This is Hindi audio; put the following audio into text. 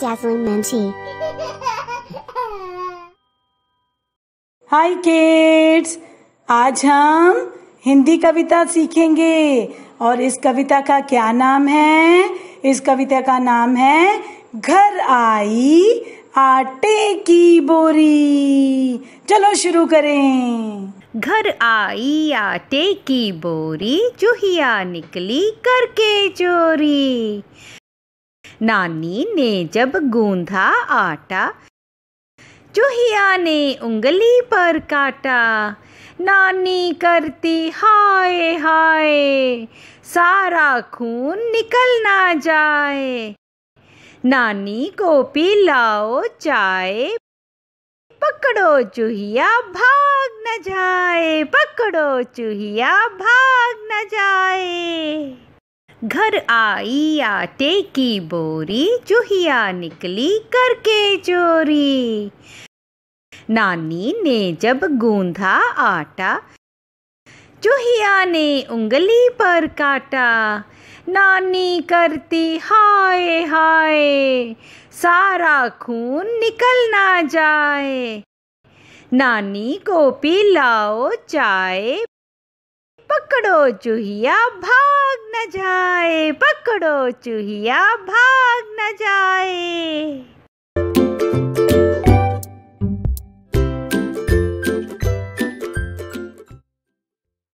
Dazzling Minty. Hi kids, आज हम हिंदी कविता सीखेंगे और इस कविता का क्या नाम है इस कविता का नाम है घर आई आटे की बोरी चलो शुरू करें घर आई आटे की बोरी चूहिया निकली करके चोरी नानी ने जब गूंधा आटा चूहिया ने उंगली पर काटा नानी करती हाय हाय सारा खून निकल ना जाए नानी को पिलाओ चाय पकड़ो चूहिया भाग न जाए पकड़ो चूहिया भाग न जाए घर आई आटे की बोरी चूहिया निकली करके चोरी नानी ने जब गूंधा आटा चूहिया ने उंगली पर काटा नानी करती हाय हाय सारा खून निकल ना जाए नानी को पिलाओ चाय पकड़ो चूहिया भाग पकड़ो चूहिया भाग न जाए